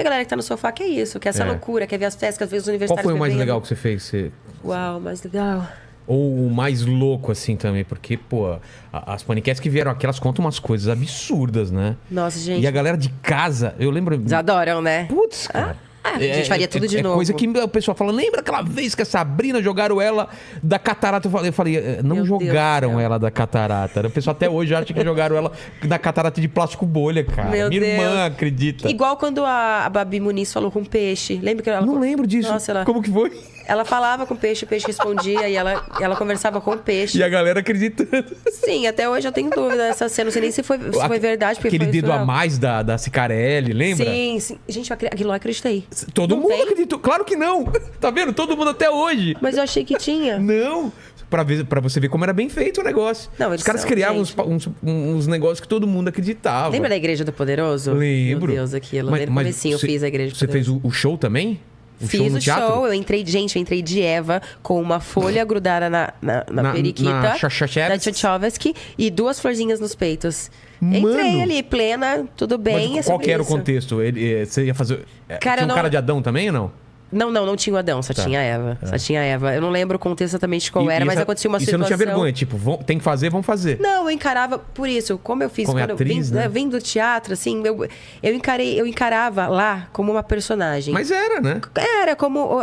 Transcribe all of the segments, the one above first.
a galera que tá no sofá que é isso, que é essa é. loucura, quer ver as festas, às vezes universitários. Qual foi o mais legal que você fez? Você... Uau, mais legal. Ou o mais louco, assim, também, porque, pô, as paniquetes que vieram aqui, elas contam umas coisas absurdas, né? Nossa, gente. E a galera de casa, eu lembro. Eles adoram, né? Putz, cara. Ah? É, a gente é, faria é, tudo de novo. Coisa que o pessoal fala, lembra aquela vez que a Sabrina jogaram ela da catarata? Eu falei, eu falei não Meu jogaram Deus ela da catarata. O pessoal até hoje acha que jogaram ela da catarata de plástico bolha, cara. Meu Minha Deus. irmã acredita. Igual quando a, a Babi Muniz falou com peixe. Lembra que ela... Não lembro disso. Nossa, ela... Como que foi? Ela falava com o peixe, o peixe respondia e ela, ela conversava com o peixe. E a galera acreditando. Sim, até hoje eu tenho dúvida dessa cena. Não sei nem se foi, se foi verdade. Aquele foi dedo a mais da, da Cicarelli, lembra? Sim, sim. Gente, aquilo eu acreditei. Todo não mundo tem? acreditou. Claro que não. Tá vendo? Todo mundo até hoje. Mas eu achei que tinha. Não. Pra, ver, pra você ver como era bem feito o negócio. Não, Os caras são, criavam uns, uns, uns, negócios que todo mundo acreditava. Lembra da Igreja do Poderoso? Lembro. Meu Deus, aquilo. Mas, mas comecinho cê, eu fiz a Igreja do Você fez o, o show também? Um Fiz show o teatro? show, eu entrei, gente, eu entrei de Eva com uma folha grudada na, na, na, na periquita na da e duas florzinhas nos peitos. Mano. Entrei ali, plena, tudo bem. Mas é qual que era o contexto? Ele, eh, você ia fazer. Eh, cara, Tinha um não... cara de Adão também ou não? Não, não, não tinha o Adão, só tá. tinha a Eva. É. Só tinha a Eva. Eu não lembro o contexto exatamente qual e, era, e mas essa, acontecia uma e situação. Você não tinha vergonha, tipo, vão, tem que fazer, vamos fazer. Não, eu encarava, por isso, como eu fiz como é quando atriz, eu vim, né? né? vim do teatro, assim, eu, eu encarei, eu encarava lá como uma personagem. Mas era, né? Era como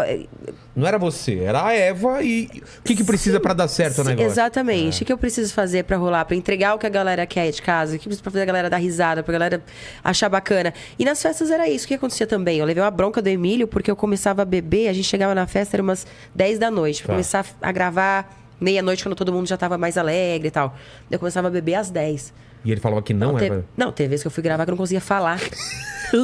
não era você, era a Eva e o que, que precisa para dar certo sim, o negócio? Exatamente. É. O que eu preciso fazer para rolar, para entregar o que a galera quer de casa, o que precisa pra fazer a galera dar risada, pra galera achar bacana. E nas festas era isso. O que acontecia também? Eu levei uma bronca do Emílio porque eu começava a beber, a gente chegava na festa, era umas 10 da noite, pra tá. começar a gravar meia-noite, quando todo mundo já tava mais alegre e tal. Eu começava a beber às 10. E ele falava que não, não era? Não, teve vezes que eu fui gravar que eu não conseguia falar.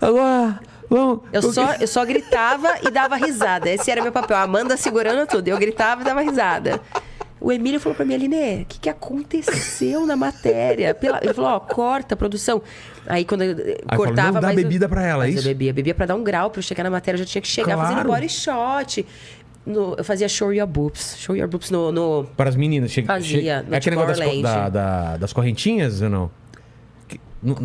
Agora. Vamos. Eu, porque... só, eu só gritava e dava risada. Esse era meu papel. A Amanda segurando tudo. Eu gritava e dava risada. O Emílio falou para mim, Aline, o que, que aconteceu na matéria? Pela... Ele falou, ó, corta a produção. Aí quando eu eh, Aí cortava... Falou, dá mas bebida pra ela, é isso? Eu bebia, bebia pra dar um grau, pra eu chegar na matéria, eu já tinha que chegar claro. fazendo body shot. No, eu fazia Show Your Boobs. Show Your Boobs no... no... Para as meninas. Che... Fazia. Che... É aquele negócio das, co... da, da, das correntinhas ou não?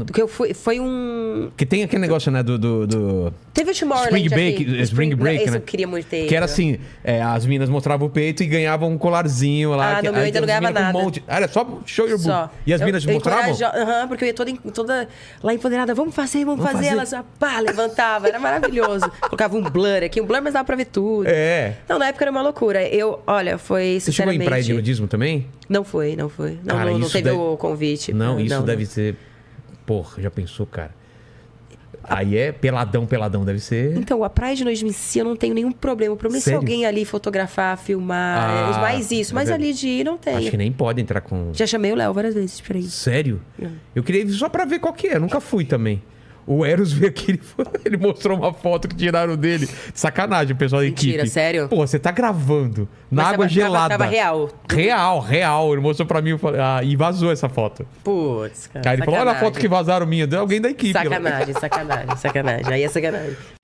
Porque fui, foi um. Que tem aquele negócio, né? Do. do, do... Teve o Tomorrowland. Spring Break. É, Spring, Spring Break. Né? eu queria muito ter. Que era assim: é, as meninas mostravam o peito e ganhavam um colarzinho lá. Ah, que, no meu ainda não ganhava nada. Um monte. Ah, era só show your boot. E as eu, meninas eu mostravam? Aham, porque eu ia toda, toda lá empoderada: vamos fazer, vamos, vamos fazer. fazer. Elas, pá, levantava. Era maravilhoso. Colocava um blur aqui, um blur, mas dava pra ver tudo. É. Não, na época era uma loucura. Eu, olha, foi. Você chegou em praia de nudismo também? Não foi, não foi. Não, Cara, não, não teve deve... o convite. Não, isso deve ser. Porra, já pensou, cara? Aí é peladão, peladão, deve ser. Então, a praia de Noismici eu não tenho nenhum problema. O problema é se alguém ali fotografar, filmar, Ah, é, mais isso. É mas ali de ir não tem. Acho que nem pode entrar com. Já chamei o Léo várias vezes peraí. Sério? É. Eu queria ir só pra ver qual que é, eu nunca fui também. O Eros veio aqui, ele, ele mostrou uma foto que tiraram dele. Sacanagem, pessoal da Mentira, equipe. sério? Pô, você tá gravando na Mas água tava, gelada. Tava, tava real. Real, real. Ele mostrou pra mim ah, e vazou essa foto. Putz, cara. Aí ele sacanagem. falou: olha a foto que vazaram minha. Deu alguém da equipe. Sacanagem, sacanagem, sacanagem. Aí é sacanagem.